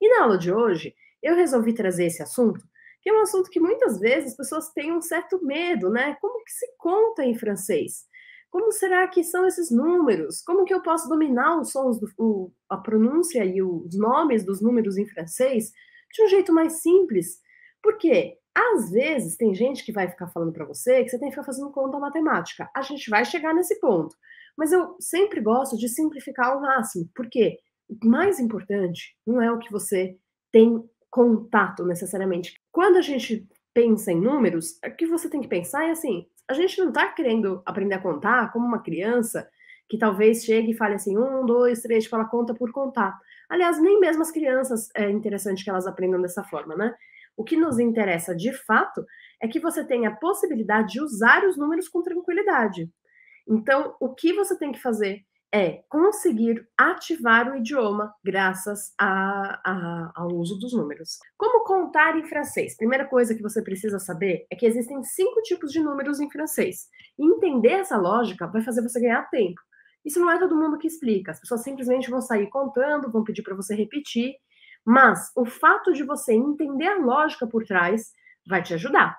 E na aula de hoje, eu resolvi trazer esse assunto, que é um assunto que muitas vezes as pessoas têm um certo medo, né? Como que se conta em francês? Como será que são esses números? Como que eu posso dominar os sons, do, o, a pronúncia e os nomes dos números em francês de um jeito mais simples? Porque às vezes tem gente que vai ficar falando para você que você tem que ficar fazendo conta matemática. A gente vai chegar nesse ponto. Mas eu sempre gosto de simplificar ao máximo, Por porque o mais importante não é o que você tem contato necessariamente. Quando a gente pensa em números, o que você tem que pensar é assim: a gente não está querendo aprender a contar como uma criança que talvez chegue e fale assim, um, dois, três, fala conta por contar. Aliás, nem mesmo as crianças é interessante que elas aprendam dessa forma, né? O que nos interessa de fato é que você tenha a possibilidade de usar os números com tranquilidade. Então, o que você tem que fazer é conseguir ativar o idioma graças a, a, ao uso dos números. Como contar em francês? Primeira coisa que você precisa saber é que existem cinco tipos de números em francês. E entender essa lógica vai fazer você ganhar tempo. Isso não é todo mundo que explica. As pessoas simplesmente vão sair contando, vão pedir para você repetir. Mas o fato de você entender a lógica por trás vai te ajudar.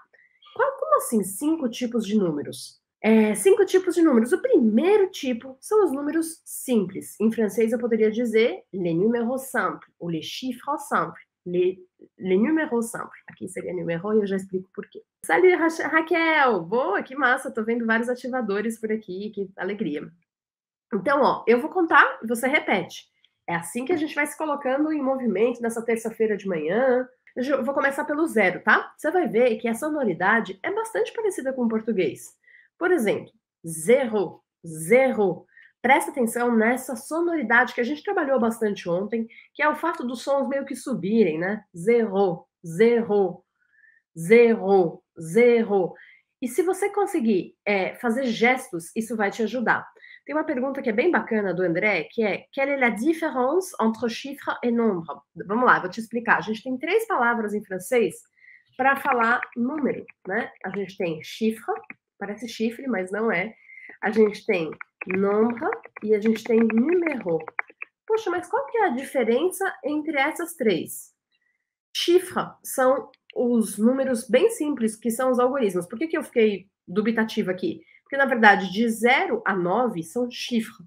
Qual, como assim cinco tipos de números? É, cinco tipos de números. O primeiro tipo são os números simples. Em francês, eu poderia dizer les numéros simples, ou les chiffres simples. Les, les numéros simples. Aqui seria número e eu já explico por quê. Salut, Ra Raquel! Boa, que massa! Tô vendo vários ativadores por aqui, que alegria. Então, ó, eu vou contar e você repete. É assim que a gente vai se colocando em movimento nessa terça-feira de manhã, eu vou começar pelo zero, tá? Você vai ver que a sonoridade é bastante parecida com o português. Por exemplo, zero, zero. Presta atenção nessa sonoridade que a gente trabalhou bastante ontem, que é o fato dos sons meio que subirem, né? Zero, zero, zero, zero. E se você conseguir é, fazer gestos, isso vai te ajudar. Tem uma pergunta que é bem bacana do André, que é qual é a diferença entre chiffre e número? Vamos lá, vou te explicar. A gente tem três palavras em francês para falar número, né? A gente tem chiffre, parece chifre, mas não é. A gente tem nombre e a gente tem número. Poxa, mas qual que é a diferença entre essas três? Chifre são os números bem simples, que são os algoritmos. Por que, que eu fiquei dubitativa aqui? Porque, na verdade, de 0 a 9 são chifra.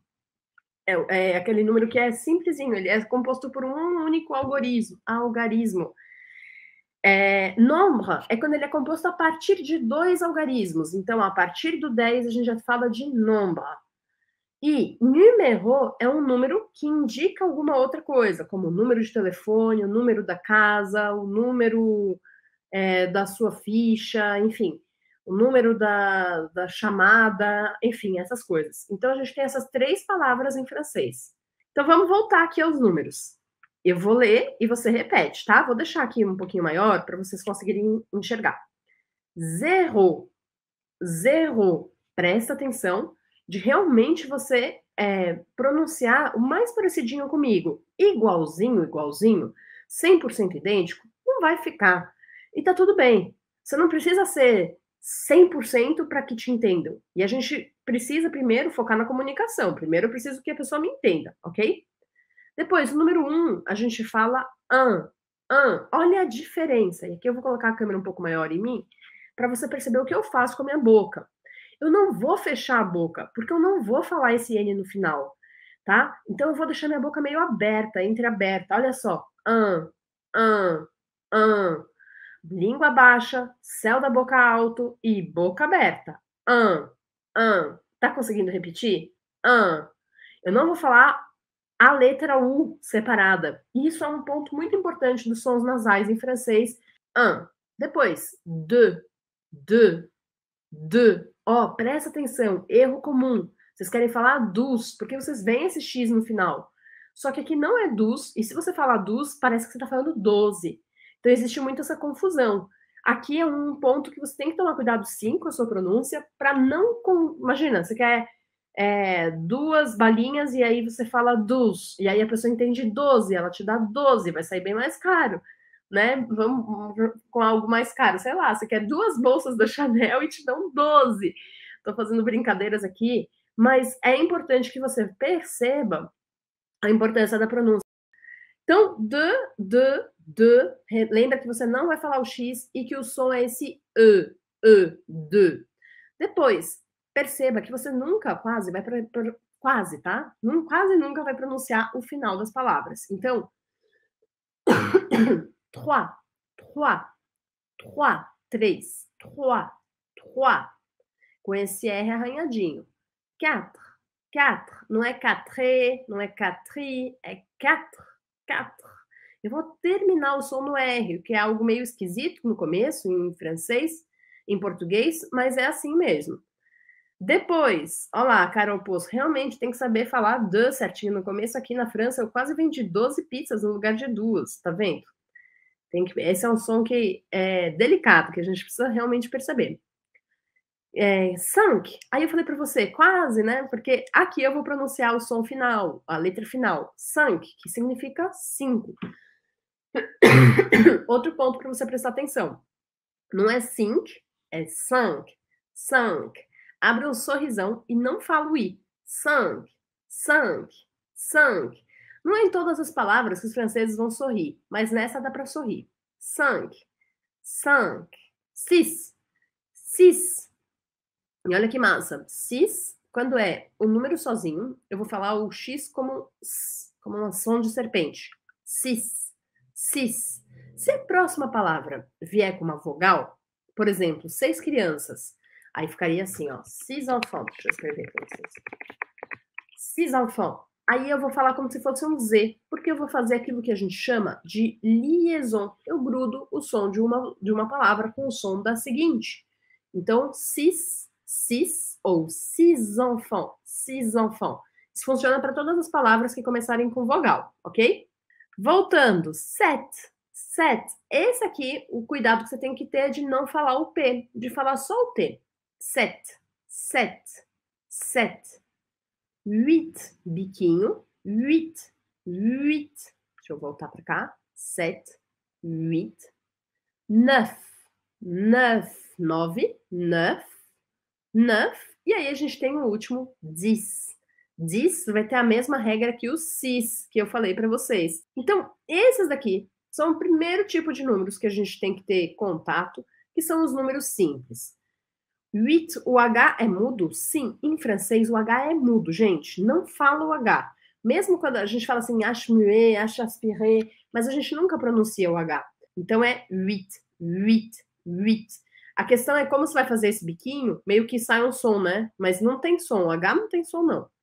É, é, aquele número que é simplesinho, ele é composto por um único algoritmo, algarismo. É, nombre é quando ele é composto a partir de dois algarismos. Então, a partir do 10, a gente já fala de nombre. E numéro é um número que indica alguma outra coisa, como o número de telefone, o número da casa, o número é, da sua ficha, enfim, o número da, da chamada, enfim, essas coisas. Então a gente tem essas três palavras em francês. Então vamos voltar aqui aos números. Eu vou ler e você repete, tá? Vou deixar aqui um pouquinho maior para vocês conseguirem enxergar. Zero. Zero. Presta atenção de realmente você é, pronunciar o mais parecidinho comigo. Igualzinho, igualzinho, 100% idêntico, não vai ficar. E tá tudo bem. Você não precisa ser 100% para que te entendam. E a gente precisa primeiro focar na comunicação. Primeiro eu preciso que a pessoa me entenda, ok? Depois, o número um, a gente fala an. An. Olha a diferença. E aqui eu vou colocar a câmera um pouco maior em mim, para você perceber o que eu faço com a minha boca. Eu não vou fechar a boca, porque eu não vou falar esse N no final, tá? Então eu vou deixar minha boca meio aberta, entreaberta. Olha só. An, an, an. Língua baixa, céu da boca alto e boca aberta. An, an. Tá conseguindo repetir? An. Eu não vou falar a letra U separada. isso é um ponto muito importante dos sons nasais em francês. Un. Depois, de, de, de. Ó, oh, presta atenção, erro comum. Vocês querem falar dos, porque vocês veem esse X no final. Só que aqui não é dos, e se você falar dos, parece que você está falando 12. Então existe muito essa confusão. Aqui é um ponto que você tem que tomar cuidado sim com a sua pronúncia, para não. Com... Imagina, você quer é, duas balinhas e aí você fala dos, e aí a pessoa entende 12, ela te dá 12, vai sair bem mais caro, né? Vamos com algo mais caro, sei lá, você quer duas bolsas da Chanel e te dão 12. Tô fazendo brincadeiras aqui, mas é importante que você perceba a importância da pronúncia. Então, de, de, de, lembra que você não vai falar o X e que o som é esse E, E, de. Depois, Perceba que você nunca quase vai quase, tá? quase nunca vai pronunciar o final das palavras. Então, trois, trois, trois, três, trois, trois, com esse R arranhadinho. Quatre, quatre, não é quatre, não é quatre, é quatre, quatre. Eu vou terminar o som no R, que é algo meio esquisito no começo, em francês, em português, mas é assim mesmo. Depois, olá, Carol Poço, realmente tem que saber falar de certinho. No começo, aqui na França, eu quase vendi 12 pizzas no lugar de duas, tá vendo? Tem que, esse é um som que é delicado, que a gente precisa realmente perceber. É, sunk, aí eu falei para você, quase, né? Porque aqui eu vou pronunciar o som final, a letra final, sunk, que significa cinco. Outro ponto para você prestar atenção: não é sink, é sunk, sunk. Abre um sorrisão e não fala o i. Sangue, sangue, sangue. Não é em todas as palavras que os franceses vão sorrir, mas nessa dá para sorrir. Sangue, sangue, cis, cis. E olha que massa. Cis, quando é o um número sozinho, eu vou falar o x como s, como um som de serpente. Cis, cis. Se a próxima palavra vier com uma vogal, por exemplo, seis crianças, Aí ficaria assim, ó. Six enfants. Deixa eu escrever para vocês. Six enfants. Aí eu vou falar como se fosse um Z, porque eu vou fazer aquilo que a gente chama de liaison. Eu grudo o som de uma, de uma palavra com o som da seguinte. Então, six, six ou six enfants, six enfants. Isso funciona para todas as palavras que começarem com vogal, ok? Voltando, set, set. Esse aqui, o cuidado que você tem que ter é de não falar o P, de falar só o T. 7, 7, 7. 8 biquinho, 8, 8. Deixa eu voltar para cá. 7, 8. 9, 9, 9, 9, 9. E aí a gente tem o último 10. 10 vai ter a mesma regra que o 6 que eu falei para vocês. Então, esses daqui são o primeiro tipo de números que a gente tem que ter contato, que são os números simples. 8, o H é mudo? Sim, em francês o H é mudo, gente. Não fala o H. Mesmo quando a gente fala assim, ache muet, ache aspiré, mas a gente nunca pronuncia o H. Então é 8, 8, 8. A questão é como você vai fazer esse biquinho, meio que sai um som, né? Mas não tem som. O H não tem som, não.